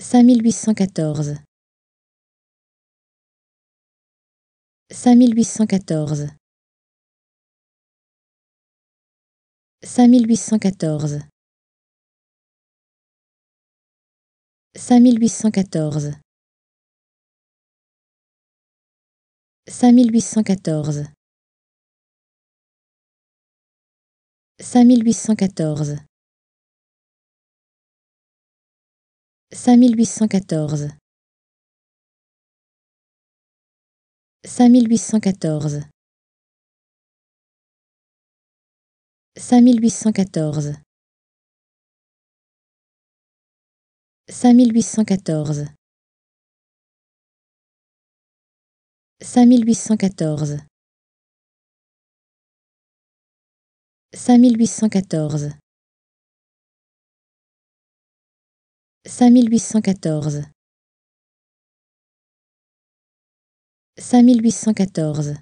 5814 5814 5814 5814 5814 5814 5814 5814 5814 5814 5814 5814 5814 5814